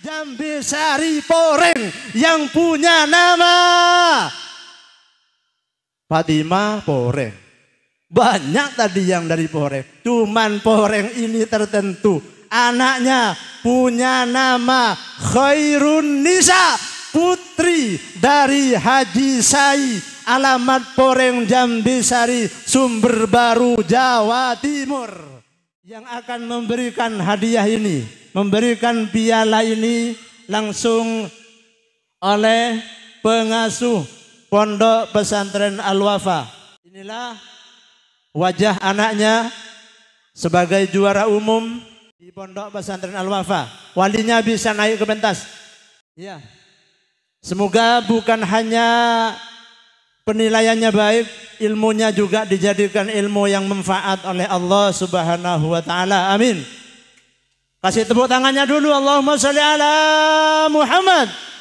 Jambi Sari Poreng yang punya nama Fatima Poreng. Banyak tadi yang dari Poreng. Cuman Poreng ini tertentu. Anaknya punya nama Khairun Nisa putri dari Haji Sai alamat Poreng Jambi Sari Sumber Baru Jawa Timur yang akan memberikan hadiah ini memberikan piala ini langsung oleh pengasuh pondok pesantren Al-Wafa. Inilah wajah anaknya sebagai juara umum di pondok pesantren Al-Wafa. Walinya bisa naik ke pentas. Ya. Semoga bukan hanya penilaiannya baik, ilmunya juga dijadikan ilmu yang manfaat oleh Allah Subhanahu wa taala. Amin. Kasih tepuk tangannya dulu. Allahumma salli ala Muhammad.